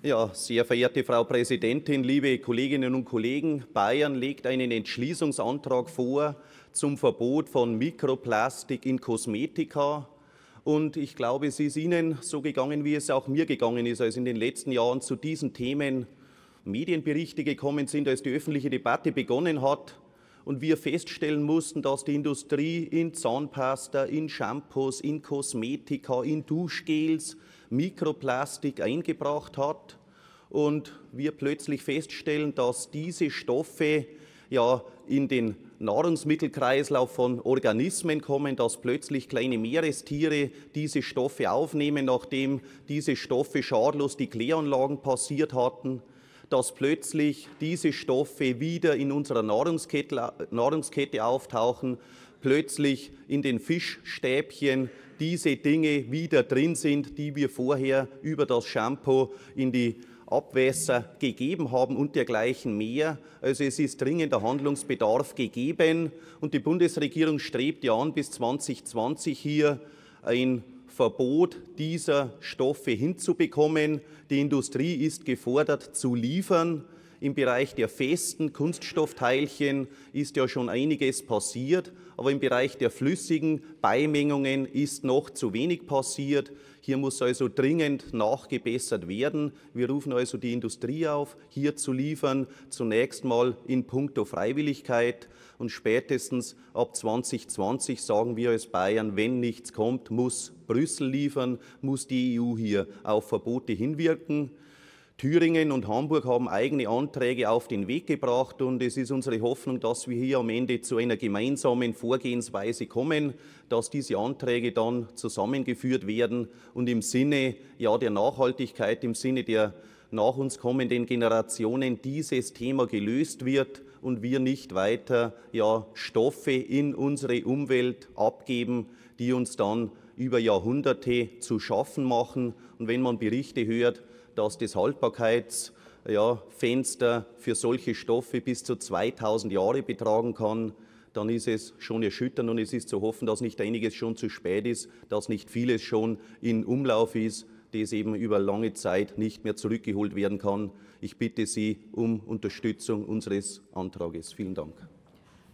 Ja, sehr verehrte Frau Präsidentin, liebe Kolleginnen und Kollegen, Bayern legt einen Entschließungsantrag vor zum Verbot von Mikroplastik in Kosmetika. Und ich glaube, es ist Ihnen so gegangen, wie es auch mir gegangen ist, als in den letzten Jahren zu diesen Themen Medienberichte gekommen sind, als die öffentliche Debatte begonnen hat und wir feststellen mussten, dass die Industrie in Zahnpasta, in Shampoos, in Kosmetika, in Duschgels Mikroplastik eingebracht hat und wir plötzlich feststellen, dass diese Stoffe ja in den Nahrungsmittelkreislauf von Organismen kommen, dass plötzlich kleine Meerestiere diese Stoffe aufnehmen, nachdem diese Stoffe schadlos die Kläranlagen passiert hatten dass plötzlich diese Stoffe wieder in unserer Nahrungskette, Nahrungskette auftauchen, plötzlich in den Fischstäbchen diese Dinge wieder drin sind, die wir vorher über das Shampoo in die Abwässer gegeben haben und dergleichen mehr. Also es ist dringender Handlungsbedarf gegeben und die Bundesregierung strebt ja an, bis 2020 hier ein Verbot dieser Stoffe hinzubekommen. Die Industrie ist gefordert zu liefern. Im Bereich der festen Kunststoffteilchen ist ja schon einiges passiert, aber im Bereich der flüssigen Beimengungen ist noch zu wenig passiert. Hier muss also dringend nachgebessert werden. Wir rufen also die Industrie auf, hier zu liefern, zunächst mal in puncto Freiwilligkeit und spätestens ab 2020 sagen wir als Bayern, wenn nichts kommt, muss Brüssel liefern, muss die EU hier auf Verbote hinwirken. Thüringen und Hamburg haben eigene Anträge auf den Weg gebracht und es ist unsere Hoffnung, dass wir hier am Ende zu einer gemeinsamen Vorgehensweise kommen, dass diese Anträge dann zusammengeführt werden und im Sinne ja, der Nachhaltigkeit, im Sinne der nach uns kommenden Generationen dieses Thema gelöst wird und wir nicht weiter ja, Stoffe in unsere Umwelt abgeben, die uns dann über Jahrhunderte zu schaffen machen. Und wenn man Berichte hört, dass das Haltbarkeitsfenster ja, für solche Stoffe bis zu 2000 Jahre betragen kann, dann ist es schon erschütternd und es ist zu hoffen, dass nicht einiges schon zu spät ist, dass nicht vieles schon in Umlauf ist, das eben über lange Zeit nicht mehr zurückgeholt werden kann. Ich bitte Sie um Unterstützung unseres Antrages. Vielen Dank.